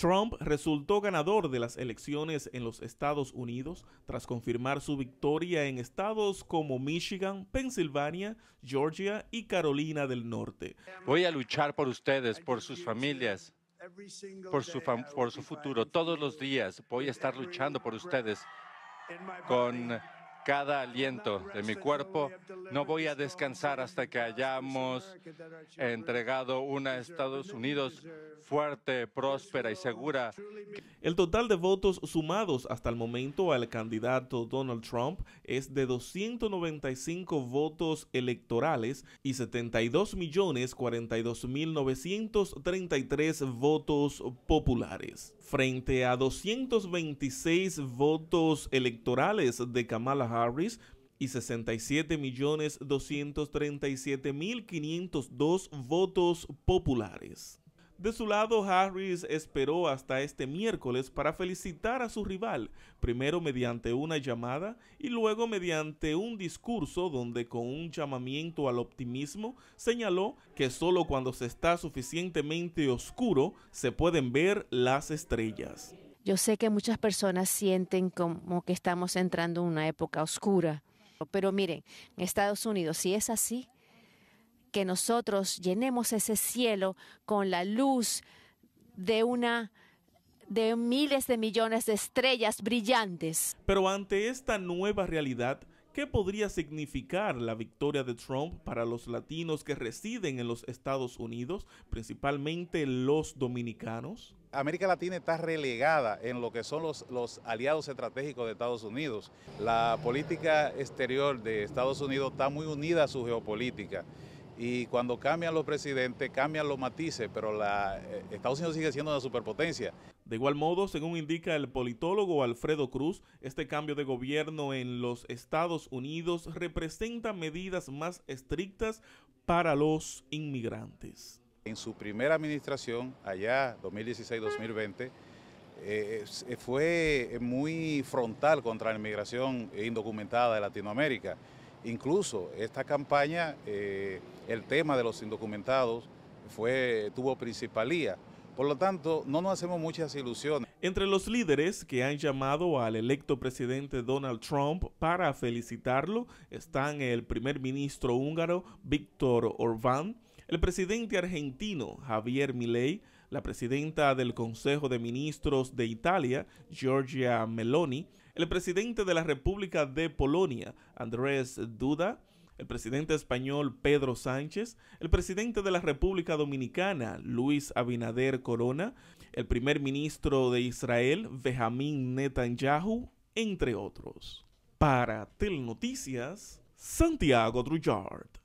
Trump resultó ganador de las elecciones en los Estados Unidos tras confirmar su victoria en estados como Michigan, Pensilvania, Georgia y Carolina del Norte. Voy a luchar por ustedes, por sus familias, por su, futuro. Todos los días voy a estar luchando por ustedes con cada aliento de mi cuerpo. No voy a descansar hasta que hayamos entregado una Estados Unidos fuerte, próspera y segura. El total de votos sumados hasta el momento al candidato Donald Trump es de 295 votos electorales y 72.042.933 votos populares, frente a 226 votos electorales de Kamala Harris y 67.237.502 votos populares. De su lado, Harris esperó hasta este miércoles para felicitar a su rival, primero mediante una llamada y luego mediante un discurso donde con un llamamiento al optimismo señaló que solo cuando se está suficientemente oscuro se pueden ver las estrellas. Yo sé que muchas personas sienten como que estamos entrando en una época oscura, pero miren, en Estados Unidos, si es así, que nosotros llenemos ese cielo con la luz de una de miles de millones de estrellas brillantes. Pero ante esta nueva realidad, ¿Qué podría significar la victoria de Trump para los latinos que residen en los Estados Unidos, principalmente los dominicanos? América Latina está relegada en lo que son los, aliados estratégicos de Estados Unidos. La política exterior de Estados Unidos está muy unida a su geopolítica. Y cuando cambian los presidentes, cambian los matices, pero eh, Estados Unidos sigue siendo una superpotencia. De igual modo, según indica el politólogo Alfredo Cruz, este cambio de gobierno en los Estados Unidos representa medidas más estrictas para los inmigrantes. En su primera administración, allá 2016-2020, eh, fue muy frontal contra la inmigración indocumentada de Latinoamérica. Incluso esta campaña, eh, el tema de los indocumentados fue, tuvo principalía por lo tanto, no nos hacemos muchas ilusiones. Entre los líderes que han llamado al electo presidente Donald Trump para felicitarlo están el primer ministro húngaro Víctor Orbán, el presidente argentino Javier Milei, la presidenta del Consejo de Ministros de Italia, Giorgia Meloni, el presidente de la República de Polonia, Andrés Duda, el presidente español Pedro Sánchez, el presidente de la República Dominicana Luis Abinader Corona, el primer ministro de Israel Benjamin Netanyahu, entre otros. Para Telnoticias, Santiago Trujard.